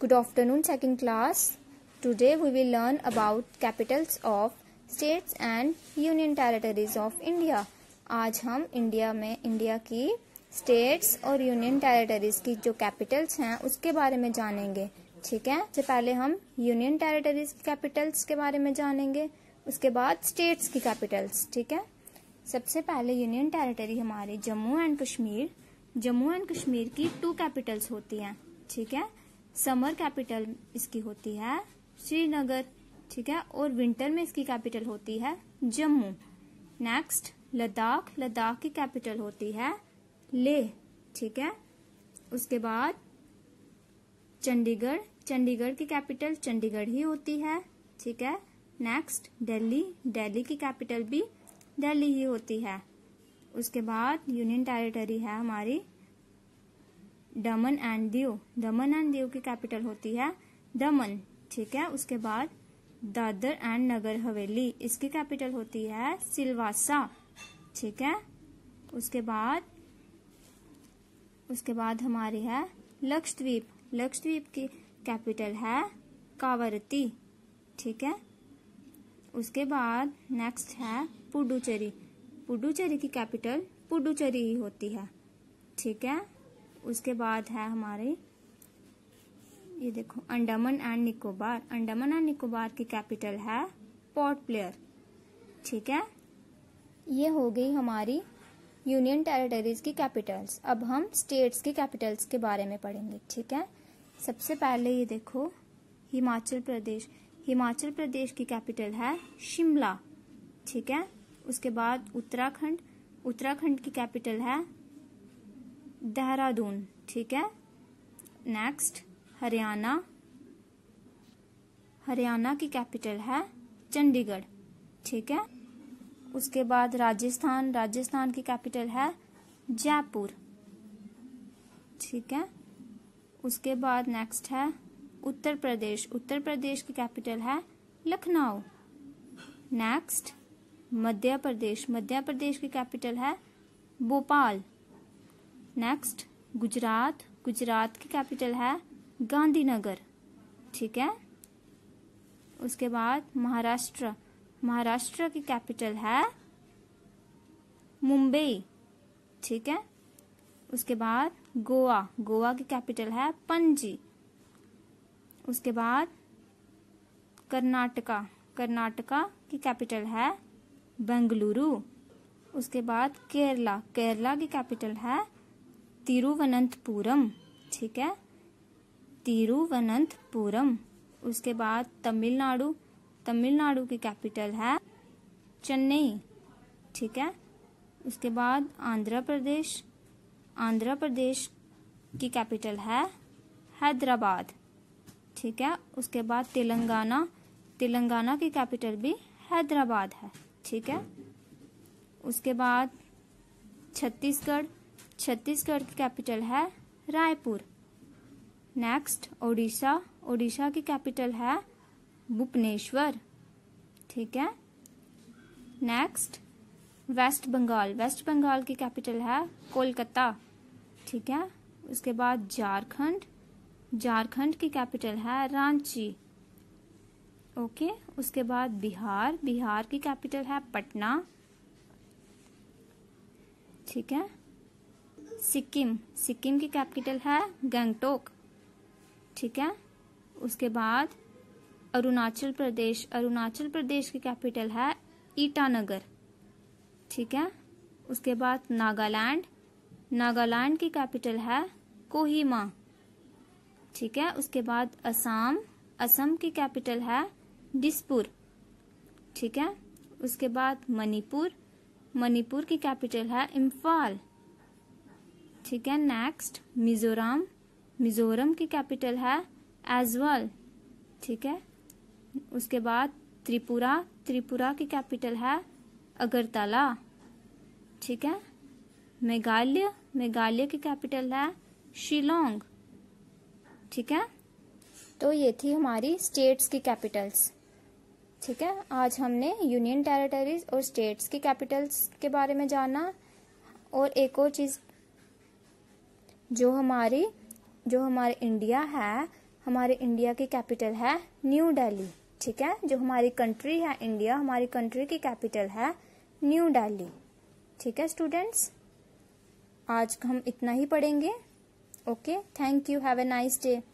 good afternoon second class today we will learn about capitals of states and union territories of India आज हम India में India की states और union territories की जो Capitals हैं उसके बारे में जानेंगे ठीक है तो पहले हम यूनियन टेरिटरीज की कैपिटल्स के बारे में जानेंगे उसके बाद स्टेट्स की कैपिटल्स ठीक है सबसे पहले यूनियन टेरिटरी हमारे जम्मू एंड कश्मीर जम्मू एंड कश्मीर की टू कैपिटल्स होती हैं ठीक है समर कैपिटल इसकी होती है श्रीनगर ठीक है और विंटर में इसकी कैपिटल होती है जम्मू नेक्स्ट लद्दाख लद्दाख की कैपिटल होती है लेह ठीक है उसके बाद चंडीगढ़ चंडीगढ़ की कैपिटल चंडीगढ़ ही होती है ठीक है नेक्स्ट दिल्ली दिल्ली की कैपिटल भी दिल्ली ही होती है उसके बाद यूनियन टेरिटरी है हमारी दमन एंड दीव दमन एंड दीव की कैपिटल होती है दमन ठीक है उसके बाद दादर एंड नगर हवेली इसकी कैपिटल होती है सिलवासा ठीक है उसके बाद उसके बाद हमारी है लक्षद्वीप लक्षद्वीप की कैपिटल है कावरती ठीक है उसके बाद नेक्स्ट है पुडुचेरी पुडुचेरी की कैपिटल पुडुचेरी ही होती है ठीक है उसके बाद है हमारे ये देखो अंडमान एंड निकोबार अंडमान एंड निकोबार की कैपिटल है पोर्ट प्लेयर ठीक है ये हो गई हमारी यूनियन टेरिटरीज की कैपिटल्स अब हम स्टेट्स की कैपिटल्स के बारे में पढ़ेंगे ठीक है सबसे पहले ये देखो हिमाचल प्रदेश हिमाचल प्रदेश की कैपिटल है शिमला ठीक है उसके बाद उत्तराखंड उत्तराखंड की कैपिटल है देहरादून ठीक है नेक्स्ट हरियाणा हरियाणा की कैपिटल है चंडीगढ़ ठीक है उसके बाद राजस्थान राजस्थान की कैपिटल है जयपुर ठीक है उसके बाद नेक्स्ट है उत्तर प्रदेश उत्तर प्रदेश की कैपिटल है लखनऊ नेक्स्ट मध्य प्रदेश मध्य प्रदेश की कैपिटल है भोपाल नेक्स्ट गुजरात गुजरात की कैपिटल है गांधीनगर ठीक है उसके बाद महाराष्ट्र महाराष्ट्र की कैपिटल है मुंबई ठीक है उसके बाद गोवा गोवा की कैपिटल है पणजी उसके बाद कर्नाटका कर्नाटका की कैपिटल है बेंगलुरु उसके बाद केरला केरला की कैपिटल है तिरुवनंतपुरम ठीक है तिरुवनंतपुरम उसके बाद तमिलनाडु तमिलनाडु की कैपिटल है चेन्नई ठीक है उसके बाद आंध्र प्रदेश आंध्र प्रदेश की कैपिटल है हैदराबाद ठीक है उसके बाद तेलंगाना तेलंगाना की कैपिटल भी हैदराबाद है ठीक है उसके बाद छत्तीसगढ़ छत्तीसगढ़ की कैपिटल है रायपुर नेक्स्ट ओडिशा ओडिशा की कैपिटल है भुवनेश्वर ठीक है next West Bengal West Bengal की कैपिटल है कोलकाता ठीक है उसके बाद झारखंड झारखंड की कैपिटल है रांची ओके उसके बाद बिहार बिहार की कैपिटल है पटना ठीक है सिक्किम सिक्किम की कैपिटल है गंगटोक ठीक है उसके बाद अरुणाचल प्रदेश अरुणाचल प्रदेश की कैपिटल है ईटानगर ठीक है उसके बाद नागालैंड नागालैंड की कैपिटल है कोहिमा ठीक है उसके बाद असम असम की कैपिटल है डिसपुर ठीक है उसके बाद मणिपुर मणिपुर की कैपिटल है इम्फाल ठीक है नेक्स्ट मिजोरम मिजोरम की कैपिटल है एजवल ठीक है उसके बाद त्रिपुरा त्रिपुरा की कैपिटल है अगरतला ठीक है मेघालय मेघालय की कैपिटल है शिलोंग ठीक है तो ये थी हमारी स्टेट्स की कैपिटल्स ठीक है आज हमने यूनियन टेरिटरीज और स्टेट्स की कैपिटल्स के बारे में जाना और एक और चीज़ जो हमारी जो हमारे इंडिया है हमारे इंडिया की कैपिटल है न्यू दिल्ली ठीक है जो हमारी कंट्री है इंडिया हमारी कंट्री की कैपिटल है न्यू दिल्ली ठीक है स्टूडेंट्स आज हम इतना ही पढ़ेंगे okay thank you have a nice day